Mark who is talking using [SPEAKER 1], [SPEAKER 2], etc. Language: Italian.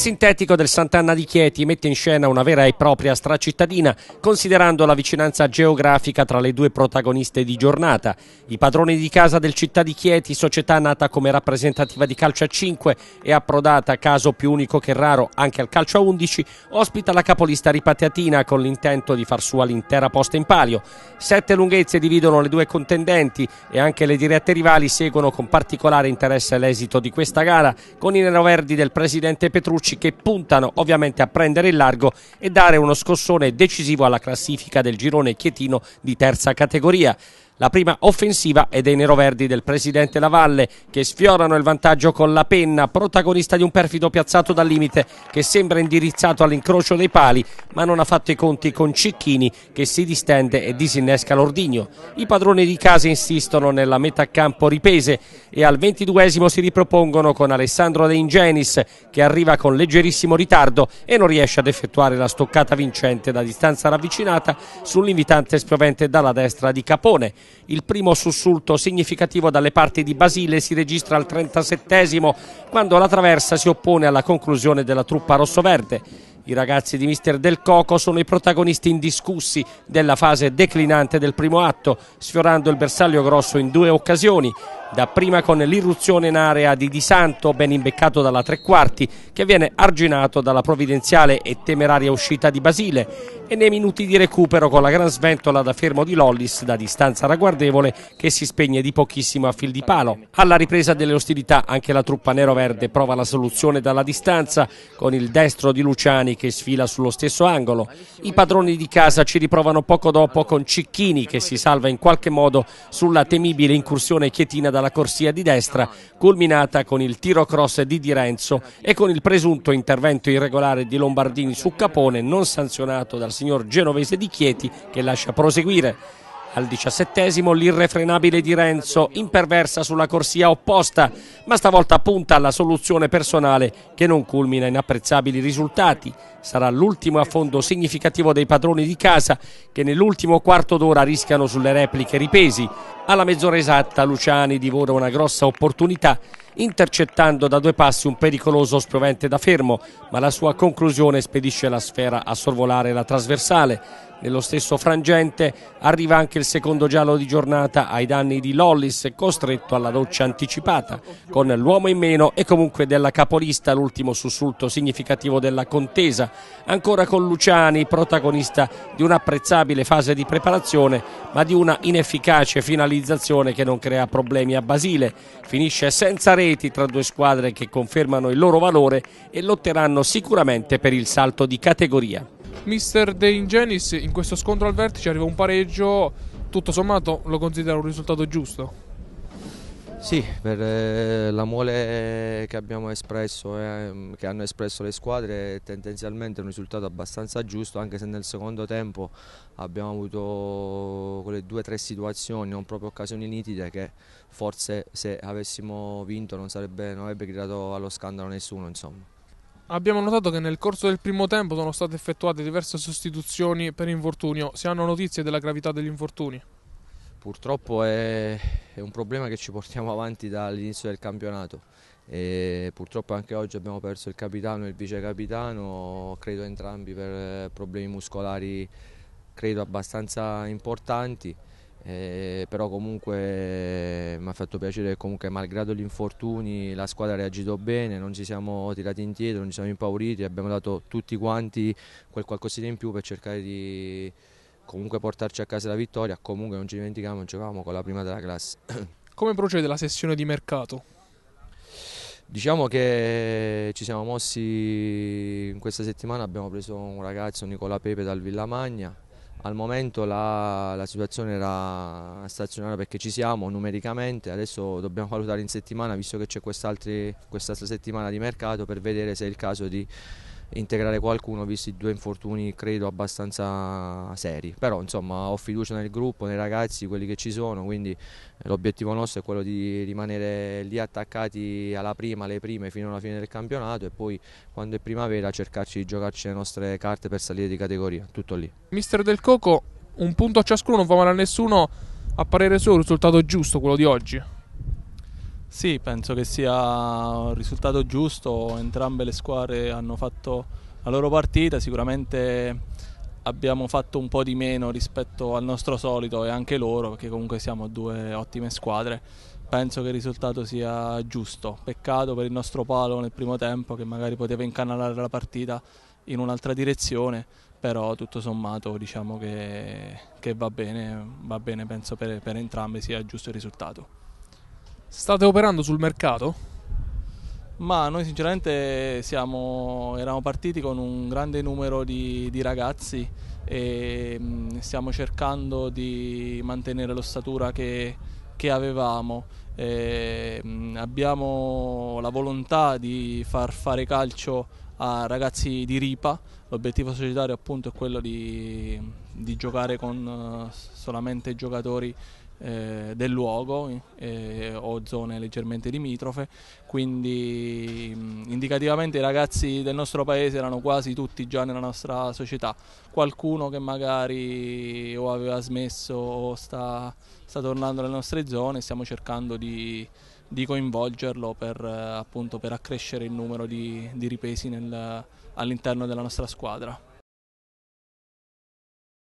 [SPEAKER 1] Il sintetico del Sant'Anna di Chieti mette in scena una vera e propria stracittadina, considerando la vicinanza geografica tra le due protagoniste di giornata. I padroni di casa del Città di Chieti, società nata come rappresentativa di calcio a 5 e approdata, caso più unico che raro, anche al calcio a 11, ospita la capolista ripateatina con l'intento di far sua l'intera posta in palio. Sette lunghezze dividono le due contendenti e anche le dirette rivali seguono con particolare interesse l'esito di questa gara, con i neroverdi del presidente Petrucci Ricci che puntano ovviamente a prendere il largo e dare uno scossone decisivo alla classifica del girone chietino di terza categoria. La prima offensiva è dei neroverdi del presidente Lavalle che sfiorano il vantaggio con la penna, protagonista di un perfido piazzato dal limite che sembra indirizzato all'incrocio dei pali ma non ha fatto i conti con Cicchini che si distende e disinnesca l'ordigno. I padroni di casa insistono nella metà campo ripese e al ventiduesimo si ripropongono con Alessandro De Ingenis che arriva con leggerissimo ritardo e non riesce ad effettuare la stoccata vincente da distanza ravvicinata sull'invitante spiovente dalla destra di Capone. Il primo sussulto significativo dalle parti di Basile si registra al 37 quando la traversa si oppone alla conclusione della truppa rossoverde. I ragazzi di Mister Del Coco sono i protagonisti indiscussi della fase declinante del primo atto, sfiorando il bersaglio grosso in due occasioni. Dapprima con l'irruzione in area di Di Santo, ben imbeccato dalla tre quarti, che viene arginato dalla provvidenziale e temeraria uscita di Basile, e nei minuti di recupero con la gran sventola da fermo di Lollis da distanza ragguardevole che si spegne di pochissimo a fil di palo. Alla ripresa delle ostilità anche la truppa nero-verde prova la soluzione dalla distanza con il destro di Luciani che sfila sullo stesso angolo. I padroni di casa ci riprovano poco dopo con Cicchini che si salva in qualche modo sulla temibile incursione chietina dalla corsia di destra, culminata con il tiro cross di Di Renzo e con il presunto intervento irregolare di Lombardini su Capone non sanzionato dal signor genovese di Chieti che lascia proseguire. Al diciassettesimo l'irrefrenabile di Renzo, imperversa sulla corsia opposta, ma stavolta punta alla soluzione personale che non culmina in apprezzabili risultati. Sarà l'ultimo affondo significativo dei padroni di casa che nell'ultimo quarto d'ora rischiano sulle repliche ripesi. Alla mezz'ora esatta Luciani divora una grossa opportunità intercettando da due passi un pericoloso spiovente da fermo, ma la sua conclusione spedisce la sfera a sorvolare la trasversale. Nello stesso frangente arriva anche il secondo giallo di giornata ai danni di Lollis, costretto alla doccia anticipata, con l'uomo in meno e comunque della capolista, l'ultimo sussulto significativo della contesa. Ancora con Luciani, protagonista di un'apprezzabile fase di preparazione, ma di una inefficace finalizzazione che non crea problemi a Basile. Finisce senza rete reti tra due squadre che confermano il loro valore e lotteranno sicuramente per il salto di categoria.
[SPEAKER 2] Mister De Ingenis in questo scontro al vertice arriva un pareggio, tutto sommato lo considera un risultato giusto?
[SPEAKER 1] Sì, per
[SPEAKER 3] eh, l'amore che abbiamo espresso e eh, ehm, che hanno espresso le squadre è tendenzialmente un risultato abbastanza giusto, anche se nel secondo tempo abbiamo avuto quelle due o tre situazioni, non proprio occasioni nitide, che forse se avessimo vinto non, sarebbe, non avrebbe gridato allo scandalo nessuno. Insomma.
[SPEAKER 2] Abbiamo notato che nel corso del primo tempo sono state effettuate diverse sostituzioni per infortunio. Si hanno notizie della gravità
[SPEAKER 3] degli infortuni? Purtroppo è, è, un problema che ci portiamo avanti dall'inizio del campionato. E purtroppo anche oggi abbiamo perso il capitano e il vice capitano, credo entrambi per eh, problemi muscolari credo abbastanza importanti. Eh, però comunque eh, mi ha fatto piacere che comunque malgrado gli infortuni la squadra ha reagito bene, non ci siamo tirati indietro, non ci siamo impauriti, abbiamo dato tutti quanti quel qualcosina in più per cercare di, comunque portarci a casa la vittoria, comunque non ci dimentichiamo, giocavamo con la prima della classe.
[SPEAKER 2] Come procede la sessione di mercato?
[SPEAKER 3] Diciamo che ci siamo mossi in questa settimana, abbiamo preso un ragazzo, Nicola Pepe dal Villamagna, al momento la, la, situazione era stazionaria perché ci siamo numericamente, adesso dobbiamo valutare in settimana visto che c'è quest'altra settimana di mercato per vedere se è il caso di integrare qualcuno visti due infortuni credo abbastanza seri però insomma ho fiducia nel gruppo nei ragazzi quelli che ci sono quindi eh, l'obiettivo nostro è quello di rimanere lì attaccati alla prima alle prime fino alla fine del campionato e poi quando è primavera cercarci di giocarci le nostre carte per salire di categoria tutto lì
[SPEAKER 2] mister del Coco un punto a ciascuno non fa male a nessuno a parere suo il risultato è giusto quello di oggi
[SPEAKER 4] sì, penso che sia un risultato giusto, entrambe le squadre hanno fatto la loro partita, sicuramente abbiamo fatto un po' di meno rispetto al nostro solito e anche loro, perché comunque siamo due ottime squadre. Penso che il risultato sia giusto, peccato per il nostro palo nel primo tempo che magari poteva incanalare la partita in un'altra direzione, però tutto sommato diciamo che, che va, bene, va bene, penso per, per entrambe sia giusto il risultato. State operando
[SPEAKER 2] sul mercato?
[SPEAKER 4] Ma noi sinceramente siamo, eravamo partiti con un grande numero di, di ragazzi e stiamo cercando di mantenere l'ossatura che, che avevamo. E abbiamo la volontà di far fare calcio a ragazzi di Ripa, l'obiettivo societario appunto è quello di, di giocare con eh, solamente giocatori eh, del luogo eh, o zone leggermente limitrofe, quindi mh, indicativamente i ragazzi del nostro paese erano quasi tutti già nella nostra società, qualcuno che magari o aveva smesso o sta, sta tornando nelle nostre zone, stiamo cercando di, di coinvolgerlo per, eh, appunto, per, accrescere il numero di, di ripesi all'interno della nostra squadra.